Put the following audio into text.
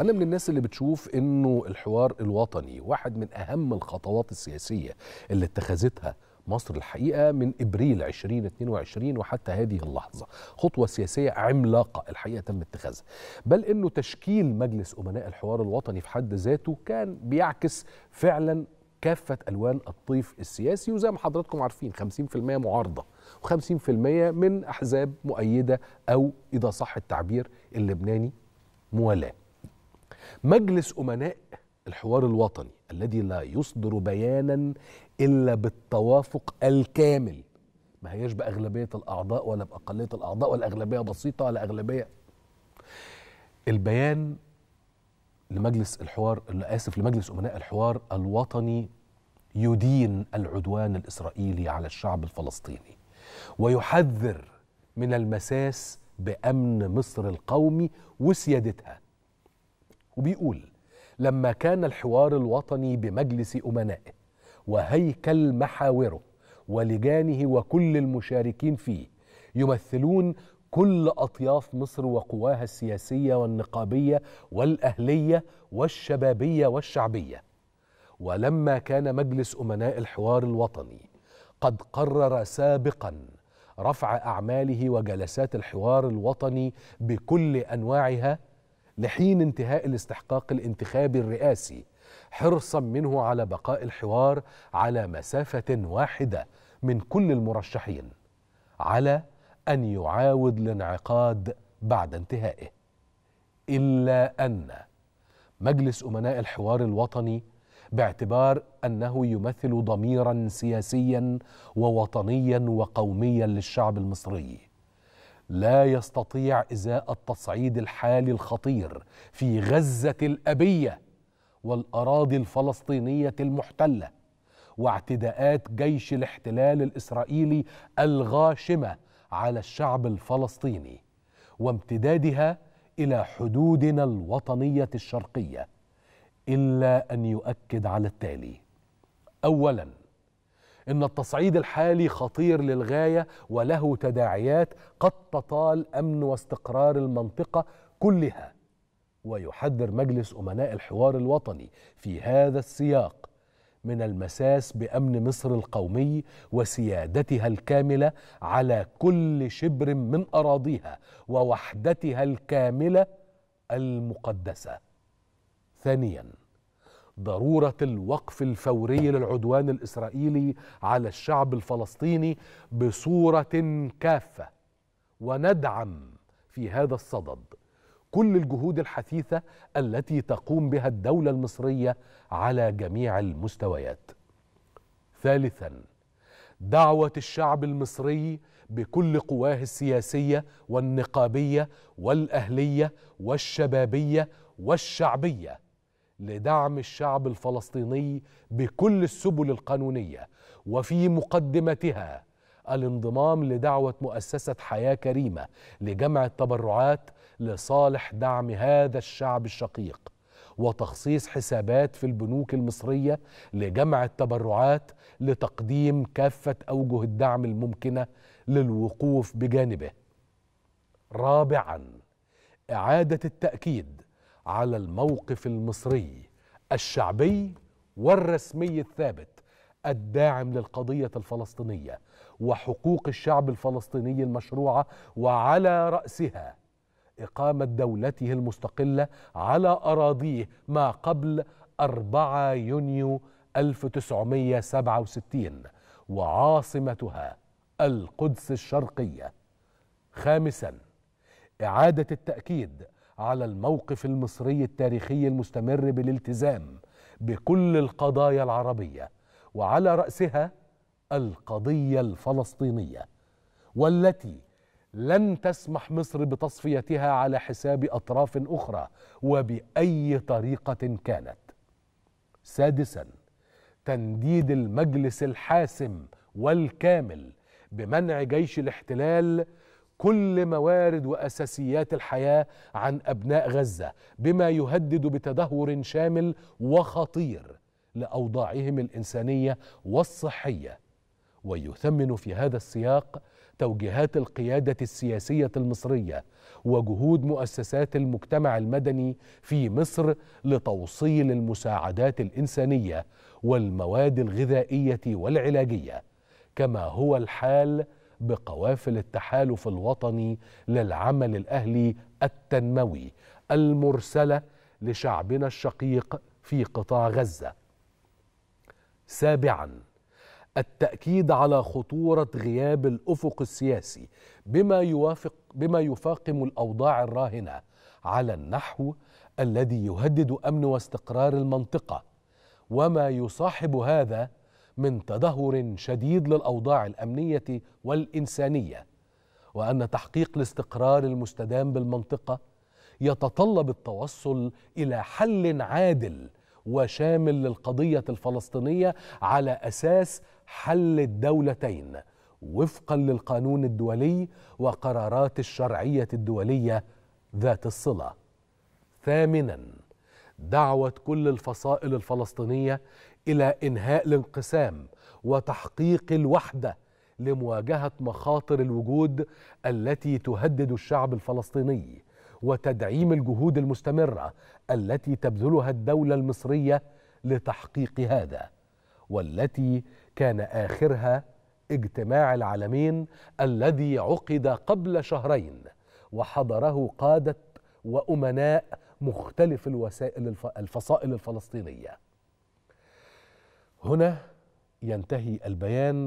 انا من الناس اللي بتشوف انه الحوار الوطني واحد من اهم الخطوات السياسيه اللي اتخذتها مصر الحقيقه من ابريل 2022 وحتى هذه اللحظه خطوه سياسيه عملاقه الحقيقه تم اتخاذها بل انه تشكيل مجلس امناء الحوار الوطني في حد ذاته كان بيعكس فعلا كافة ألوان الطيف السياسي وزي ما حضراتكم عارفين 50% معارضة و50% من أحزاب مؤيدة أو إذا صح التعبير اللبناني موالاة مجلس أمناء الحوار الوطني الذي لا يصدر بيانا إلا بالتوافق الكامل ما هياش بأغلبية الأعضاء ولا بأقلية الأعضاء ولا أغلبية بسيطة ولا أغلبية البيان لمجلس الحوار آسف لمجلس أمناء الحوار الوطني يدين العدوان الإسرائيلي على الشعب الفلسطيني ويحذر من المساس بأمن مصر القومي وسيادتها وبيقول لما كان الحوار الوطني بمجلس أمنائه وهيكل محاوره ولجانه وكل المشاركين فيه يمثلون كل أطياف مصر وقواها السياسية والنقابية والأهلية والشبابية والشعبية ولما كان مجلس أمناء الحوار الوطني قد قرر سابقا رفع أعماله وجلسات الحوار الوطني بكل أنواعها لحين انتهاء الاستحقاق الانتخابي الرئاسي حرصا منه على بقاء الحوار على مسافة واحدة من كل المرشحين على أن يعاود الانعقاد بعد انتهائه إلا أن مجلس أمناء الحوار الوطني باعتبار أنه يمثل ضميرا سياسيا ووطنيا وقوميا للشعب المصري لا يستطيع ازاء التصعيد الحالي الخطير في غزه الابيه والاراضي الفلسطينيه المحتله واعتداءات جيش الاحتلال الاسرائيلي الغاشمه على الشعب الفلسطيني وامتدادها الى حدودنا الوطنيه الشرقيه الا ان يؤكد على التالي اولا ان التصعيد الحالي خطير للغايه وله تداعيات قد تطال امن واستقرار المنطقه كلها ويحذر مجلس امناء الحوار الوطني في هذا السياق من المساس بامن مصر القومي وسيادتها الكامله على كل شبر من اراضيها ووحدتها الكامله المقدسه ثانيا ضروره الوقف الفوري للعدوان الاسرائيلي على الشعب الفلسطيني بصوره كافه وندعم في هذا الصدد كل الجهود الحثيثه التي تقوم بها الدوله المصريه على جميع المستويات ثالثا دعوه الشعب المصري بكل قواه السياسيه والنقابيه والاهليه والشبابيه والشعبيه لدعم الشعب الفلسطيني بكل السبل القانونيه وفي مقدمتها الانضمام لدعوه مؤسسه حياه كريمه لجمع التبرعات لصالح دعم هذا الشعب الشقيق وتخصيص حسابات في البنوك المصريه لجمع التبرعات لتقديم كافه اوجه الدعم الممكنه للوقوف بجانبه رابعا اعاده التاكيد على الموقف المصري الشعبي والرسمي الثابت الداعم للقضية الفلسطينية وحقوق الشعب الفلسطيني المشروعة وعلى رأسها إقامة دولته المستقلة على أراضيه ما قبل 4 يونيو 1967 وعاصمتها القدس الشرقية خامسا إعادة التأكيد على الموقف المصري التاريخي المستمر بالالتزام بكل القضايا العربيه وعلى راسها القضيه الفلسطينيه والتي لن تسمح مصر بتصفيتها على حساب اطراف اخرى وباي طريقه كانت سادسا تنديد المجلس الحاسم والكامل بمنع جيش الاحتلال كل موارد واساسيات الحياه عن ابناء غزه بما يهدد بتدهور شامل وخطير لاوضاعهم الانسانيه والصحيه ويثمن في هذا السياق توجيهات القياده السياسيه المصريه وجهود مؤسسات المجتمع المدني في مصر لتوصيل المساعدات الانسانيه والمواد الغذائيه والعلاجيه كما هو الحال بقوافل التحالف الوطني للعمل الاهلي التنموي المرسله لشعبنا الشقيق في قطاع غزه. سابعا التاكيد على خطوره غياب الافق السياسي بما يوافق بما يفاقم الاوضاع الراهنه على النحو الذي يهدد امن واستقرار المنطقه وما يصاحب هذا من تدهور شديد للاوضاع الامنيه والانسانيه وان تحقيق الاستقرار المستدام بالمنطقه يتطلب التوصل الى حل عادل وشامل للقضيه الفلسطينيه على اساس حل الدولتين وفقا للقانون الدولي وقرارات الشرعيه الدوليه ذات الصله ثامنا دعوه كل الفصائل الفلسطينيه الى انهاء الانقسام وتحقيق الوحده لمواجهه مخاطر الوجود التي تهدد الشعب الفلسطيني وتدعيم الجهود المستمره التي تبذلها الدوله المصريه لتحقيق هذا والتي كان اخرها اجتماع العالمين الذي عقد قبل شهرين وحضره قاده وامناء مختلف الوسائل الفصائل الفلسطينيه هنا ينتهي البيان